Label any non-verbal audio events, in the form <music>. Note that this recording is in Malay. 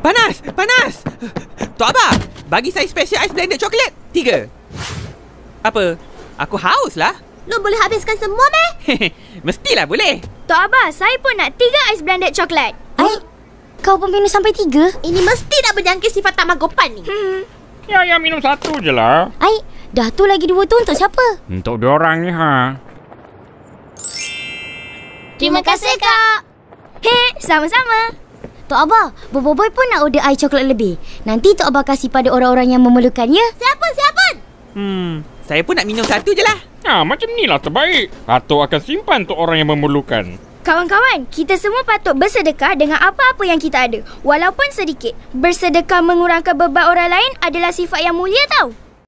Panas! Panas! Tok Abah! Bagi saya special ice blended coklat! Tiga! Apa? Aku haus lah! Lom boleh habiskan semua meh? <laughs> Mestilah boleh! Tok Abah, saya pun nak tiga ice blended coklat! Ai, huh? Eh, kau pun minum sampai tiga? Ini mesti nak berjangkit sifat tak magopan ni! Hmm. Ya, ya minum satu je lah! Ai, dah tu lagi dua tu untuk siapa? Untuk dua orang ni ha! Terima kasih kak! Hei, sama-sama! Tok Abah, boy pun nak order air coklat lebih. Nanti Tok Abah kasih pada orang-orang yang memerlukan, ya? Siapa? Siapa? Hmm, saya pun nak minum satu je lah. Ha, macam ni lah terbaik. Atok akan simpan untuk orang yang memerlukan. Kawan-kawan, kita semua patut bersedekah dengan apa-apa yang kita ada. Walaupun sedikit, bersedekah mengurangkan beban orang lain adalah sifat yang mulia tau.